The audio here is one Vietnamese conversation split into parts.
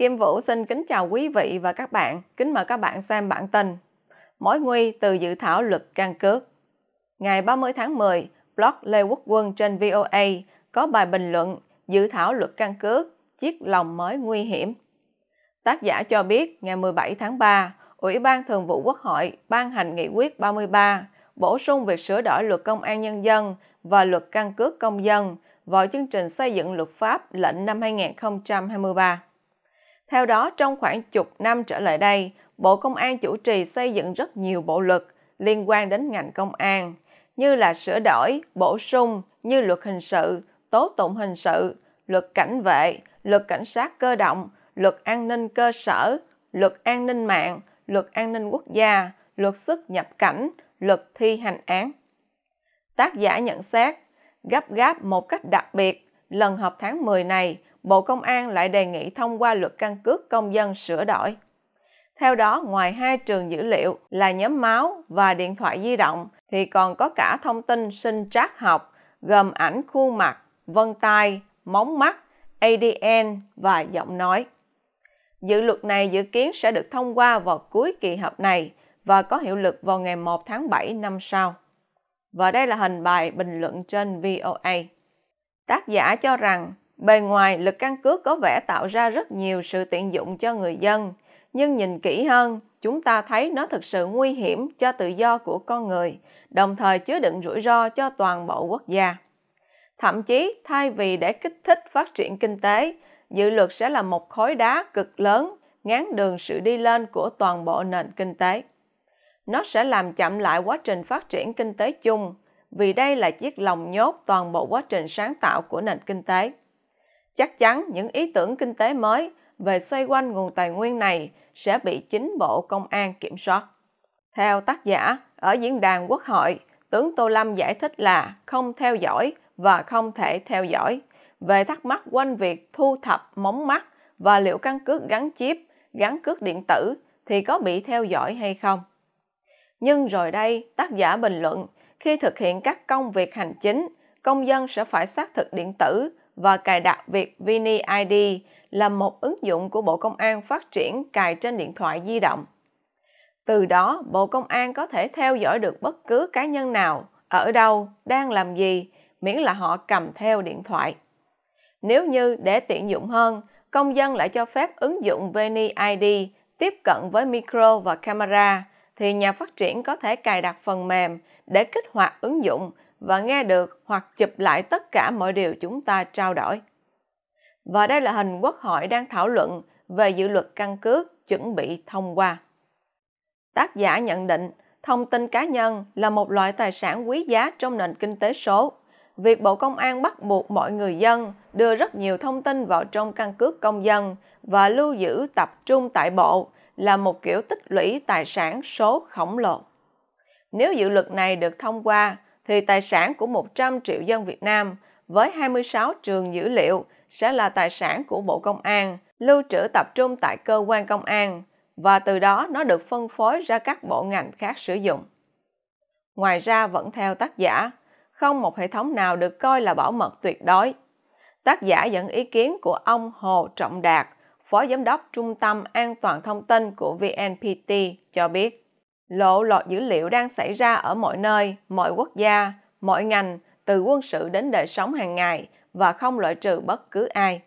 Kim Vũ xin kính chào quý vị và các bạn, kính mời các bạn xem bản tin Mối nguy từ dự thảo luật căn cước. Ngày 30 tháng 10, blog Lê Quốc Quân trên VOA có bài bình luận dự thảo luật căn cước, chiếc lòng mới nguy hiểm. Tác giả cho biết ngày 17 tháng 3, Ủy ban Thường vụ Quốc hội ban hành nghị quyết 33 bổ sung việc sửa đổi luật công an nhân dân và luật căn cước công dân vào chương trình xây dựng luật pháp lệnh năm 2023. Theo đó, trong khoảng chục năm trở lại đây, Bộ Công an chủ trì xây dựng rất nhiều bộ luật liên quan đến ngành công an, như là sửa đổi, bổ sung như luật hình sự, tố tụng hình sự, luật cảnh vệ, luật cảnh sát cơ động, luật an ninh cơ sở, luật an ninh mạng, luật an ninh quốc gia, luật xuất nhập cảnh, luật thi hành án. Tác giả nhận xét, gấp gáp một cách đặc biệt, lần họp tháng 10 này Bộ Công an lại đề nghị thông qua luật căn cước công dân sửa đổi. Theo đó, ngoài hai trường dữ liệu là nhóm máu và điện thoại di động thì còn có cả thông tin sinh trác học gồm ảnh khuôn mặt, vân tay, móng mắt, ADN và giọng nói. Dự luật này dự kiến sẽ được thông qua vào cuối kỳ họp này và có hiệu lực vào ngày 1 tháng 7 năm sau. Và đây là hình bài bình luận trên VOA. Tác giả cho rằng Bề ngoài, lực căn cước có vẻ tạo ra rất nhiều sự tiện dụng cho người dân, nhưng nhìn kỹ hơn, chúng ta thấy nó thực sự nguy hiểm cho tự do của con người, đồng thời chứa đựng rủi ro cho toàn bộ quốc gia. Thậm chí, thay vì để kích thích phát triển kinh tế, dự luật sẽ là một khối đá cực lớn ngán đường sự đi lên của toàn bộ nền kinh tế. Nó sẽ làm chậm lại quá trình phát triển kinh tế chung, vì đây là chiếc lồng nhốt toàn bộ quá trình sáng tạo của nền kinh tế. Chắc chắn những ý tưởng kinh tế mới về xoay quanh nguồn tài nguyên này sẽ bị chính Bộ Công an kiểm soát. Theo tác giả, ở diễn đàn quốc hội, tướng Tô Lâm giải thích là không theo dõi và không thể theo dõi về thắc mắc quanh việc thu thập móng mắt và liệu căn cước gắn chip, gắn cước điện tử thì có bị theo dõi hay không. Nhưng rồi đây, tác giả bình luận, khi thực hiện các công việc hành chính, công dân sẽ phải xác thực điện tử và cài đặt việc Vini ID là một ứng dụng của Bộ Công an phát triển cài trên điện thoại di động. Từ đó, Bộ Công an có thể theo dõi được bất cứ cá nhân nào, ở đâu, đang làm gì, miễn là họ cầm theo điện thoại. Nếu như để tiện dụng hơn, công dân lại cho phép ứng dụng Veni ID tiếp cận với micro và camera, thì nhà phát triển có thể cài đặt phần mềm để kích hoạt ứng dụng và nghe được hoặc chụp lại tất cả mọi điều chúng ta trao đổi. Và đây là hình quốc hội đang thảo luận về dự luật căn cước chuẩn bị thông qua. Tác giả nhận định thông tin cá nhân là một loại tài sản quý giá trong nền kinh tế số. Việc Bộ Công an bắt buộc mọi người dân đưa rất nhiều thông tin vào trong căn cước công dân và lưu giữ tập trung tại bộ là một kiểu tích lũy tài sản số khổng lồ. Nếu dự luật này được thông qua, thì tài sản của 100 triệu dân Việt Nam với 26 trường dữ liệu sẽ là tài sản của Bộ Công an, lưu trữ tập trung tại cơ quan công an và từ đó nó được phân phối ra các bộ ngành khác sử dụng. Ngoài ra vẫn theo tác giả, không một hệ thống nào được coi là bảo mật tuyệt đối. Tác giả dẫn ý kiến của ông Hồ Trọng Đạt, Phó Giám đốc Trung tâm An toàn Thông tin của VNPT cho biết lộ lọt dữ liệu đang xảy ra ở mọi nơi, mọi quốc gia, mọi ngành, từ quân sự đến đời sống hàng ngày và không loại trừ bất cứ ai.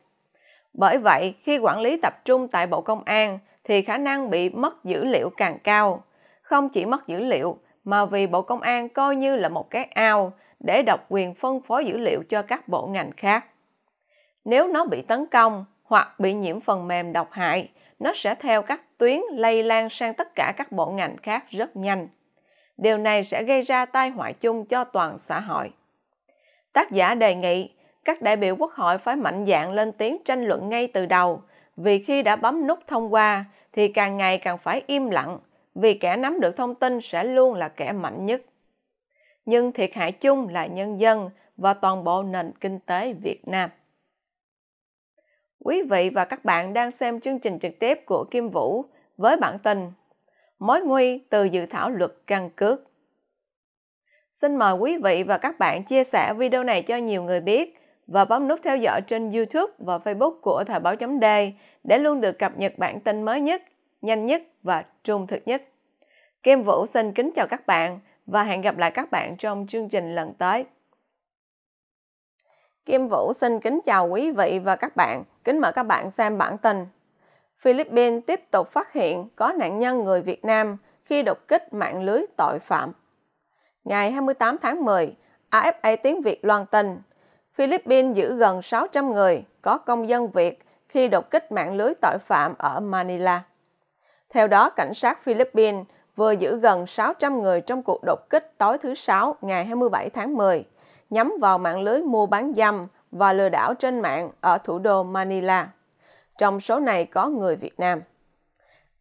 Bởi vậy, khi quản lý tập trung tại Bộ Công an thì khả năng bị mất dữ liệu càng cao. Không chỉ mất dữ liệu mà vì Bộ Công an coi như là một cái ao để độc quyền phân phối dữ liệu cho các bộ ngành khác. Nếu nó bị tấn công hoặc bị nhiễm phần mềm độc hại nó sẽ theo các tuyến lây lan sang tất cả các bộ ngành khác rất nhanh. Điều này sẽ gây ra tai họa chung cho toàn xã hội. Tác giả đề nghị các đại biểu quốc hội phải mạnh dạn lên tiếng tranh luận ngay từ đầu, vì khi đã bấm nút thông qua thì càng ngày càng phải im lặng, vì kẻ nắm được thông tin sẽ luôn là kẻ mạnh nhất. Nhưng thiệt hại chung là nhân dân và toàn bộ nền kinh tế Việt Nam. Quý vị và các bạn đang xem chương trình trực tiếp của Kim Vũ với bản tin Mối nguy từ dự thảo luật căn cước. Xin mời quý vị và các bạn chia sẻ video này cho nhiều người biết và bấm nút theo dõi trên YouTube và Facebook của Thời báo chấm D để luôn được cập nhật bản tin mới nhất, nhanh nhất và trung thực nhất. Kim Vũ xin kính chào các bạn và hẹn gặp lại các bạn trong chương trình lần tới. Kim Vũ xin kính chào quý vị và các bạn. Kính mời các bạn xem bản tin. Philippines tiếp tục phát hiện có nạn nhân người Việt Nam khi đột kích mạng lưới tội phạm. Ngày 28 tháng 10, AFA tiếng Việt loan tin, Philippines giữ gần 600 người có công dân Việt khi đột kích mạng lưới tội phạm ở Manila. Theo đó, cảnh sát Philippines vừa giữ gần 600 người trong cuộc đột kích tối thứ Sáu ngày 27 tháng 10 nhắm vào mạng lưới mua bán dâm và lừa đảo trên mạng ở thủ đô Manila. Trong số này có người Việt Nam.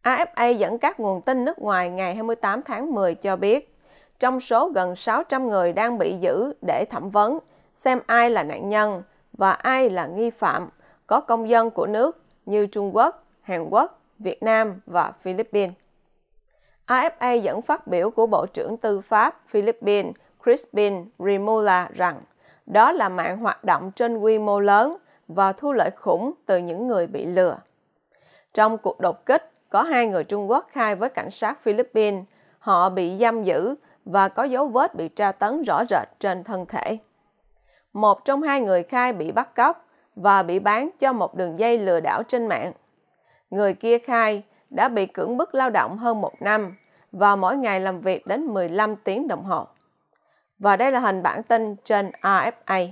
AFA dẫn các nguồn tin nước ngoài ngày 28 tháng 10 cho biết, trong số gần 600 người đang bị giữ để thẩm vấn, xem ai là nạn nhân và ai là nghi phạm, có công dân của nước như Trung Quốc, Hàn Quốc, Việt Nam và Philippines. AFA dẫn phát biểu của Bộ trưởng Tư pháp Philippines Crispin Rimola rằng đó là mạng hoạt động trên quy mô lớn và thu lợi khủng từ những người bị lừa. Trong cuộc đột kích, có hai người Trung Quốc khai với cảnh sát Philippines, họ bị giam giữ và có dấu vết bị tra tấn rõ rệt trên thân thể. Một trong hai người khai bị bắt cóc và bị bán cho một đường dây lừa đảo trên mạng. Người kia khai đã bị cưỡng bức lao động hơn một năm và mỗi ngày làm việc đến 15 tiếng đồng hồ. Và đây là hình bản tin trên RFA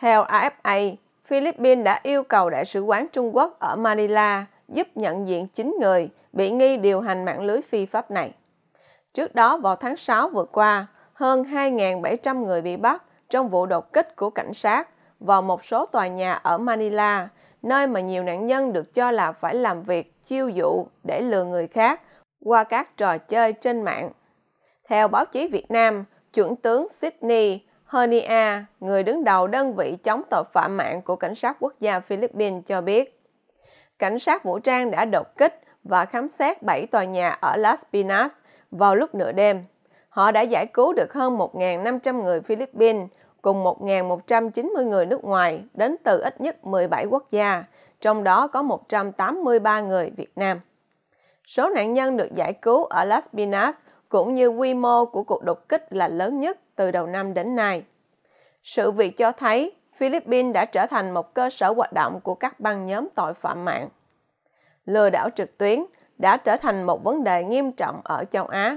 Theo RFA Philippines đã yêu cầu Đại sứ quán Trung Quốc ở Manila giúp nhận diện 9 người bị nghi điều hành mạng lưới phi pháp này. Trước đó vào tháng 6 vừa qua, hơn 2.700 người bị bắt trong vụ đột kích của cảnh sát vào một số tòa nhà ở Manila, nơi mà nhiều nạn nhân được cho là phải làm việc chiêu dụ để lừa người khác qua các trò chơi trên mạng. Theo báo chí Việt Nam, chuẩn tướng Sydney Hernia, người đứng đầu đơn vị chống tội phạm mạng của Cảnh sát Quốc gia Philippines cho biết. Cảnh sát vũ trang đã đột kích và khám xét 7 tòa nhà ở Las Pinas vào lúc nửa đêm. Họ đã giải cứu được hơn 1.500 người Philippines cùng 1.190 người nước ngoài đến từ ít nhất 17 quốc gia, trong đó có 183 người Việt Nam. Số nạn nhân được giải cứu ở Las Pinas cũng như quy mô của cuộc đột kích là lớn nhất từ đầu năm đến nay. Sự việc cho thấy Philippines đã trở thành một cơ sở hoạt động của các băng nhóm tội phạm mạng. Lừa đảo trực tuyến đã trở thành một vấn đề nghiêm trọng ở châu Á.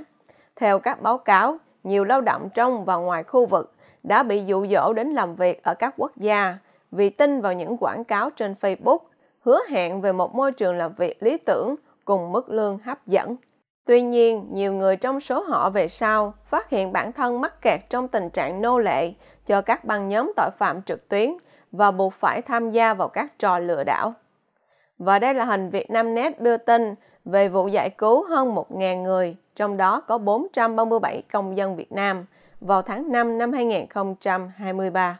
Theo các báo cáo, nhiều lao động trong và ngoài khu vực đã bị dụ dỗ đến làm việc ở các quốc gia vì tin vào những quảng cáo trên Facebook hứa hẹn về một môi trường làm việc lý tưởng cùng mức lương hấp dẫn. Tuy nhiên, nhiều người trong số họ về sau phát hiện bản thân mắc kẹt trong tình trạng nô lệ cho các băng nhóm tội phạm trực tuyến và buộc phải tham gia vào các trò lừa đảo. Và đây là hình Vietnamnet đưa tin về vụ giải cứu hơn 1.000 người, trong đó có 437 công dân Việt Nam vào tháng 5 năm 2023.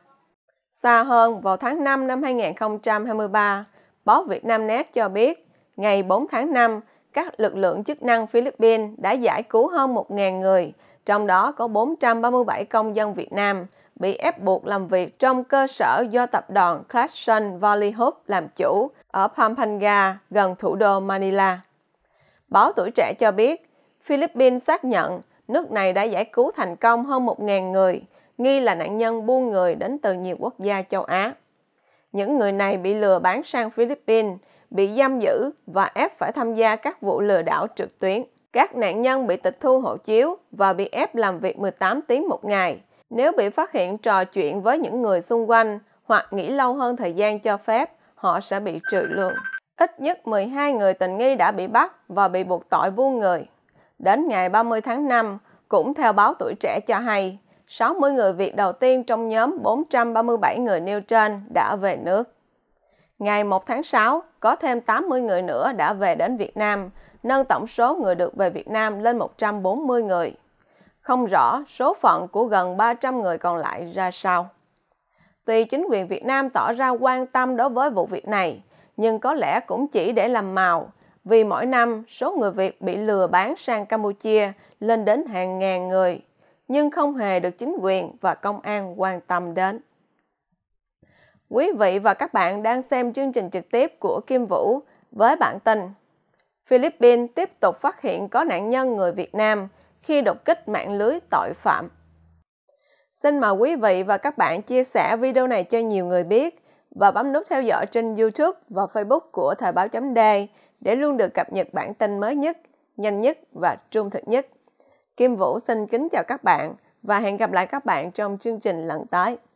Xa hơn, vào tháng 5 năm 2023, báo Vietnamnet cho biết ngày 4 tháng 5, các lực lượng chức năng Philippines đã giải cứu hơn 1.000 người, trong đó có 437 công dân Việt Nam bị ép buộc làm việc trong cơ sở do tập đoàn Clarkson Valley Hope làm chủ ở Pampanga, gần thủ đô Manila. Báo Tuổi Trẻ cho biết, Philippines xác nhận nước này đã giải cứu thành công hơn 1.000 người, nghi là nạn nhân buôn người đến từ nhiều quốc gia châu Á. Những người này bị lừa bán sang Philippines bị giam giữ và ép phải tham gia các vụ lừa đảo trực tuyến. Các nạn nhân bị tịch thu hộ chiếu và bị ép làm việc 18 tiếng một ngày. Nếu bị phát hiện trò chuyện với những người xung quanh hoặc nghỉ lâu hơn thời gian cho phép, họ sẽ bị trừ lương. Ít nhất 12 người tình nghi đã bị bắt và bị buộc tội buôn người. Đến ngày 30 tháng 5, cũng theo báo tuổi trẻ cho hay, 60 người Việt đầu tiên trong nhóm 437 người nêu trên đã về nước. Ngày 1 tháng 6, có thêm 80 người nữa đã về đến Việt Nam, nâng tổng số người được về Việt Nam lên 140 người. Không rõ số phận của gần 300 người còn lại ra sao. Tuy chính quyền Việt Nam tỏ ra quan tâm đối với vụ việc này, nhưng có lẽ cũng chỉ để làm màu, vì mỗi năm số người Việt bị lừa bán sang Campuchia lên đến hàng ngàn người, nhưng không hề được chính quyền và công an quan tâm đến. Quý vị và các bạn đang xem chương trình trực tiếp của Kim Vũ với bản tin Philippines tiếp tục phát hiện có nạn nhân người Việt Nam khi đột kích mạng lưới tội phạm. Xin mời quý vị và các bạn chia sẻ video này cho nhiều người biết và bấm nút theo dõi trên YouTube và Facebook của Thời báo chấm để luôn được cập nhật bản tin mới nhất, nhanh nhất và trung thực nhất. Kim Vũ xin kính chào các bạn và hẹn gặp lại các bạn trong chương trình lần tới.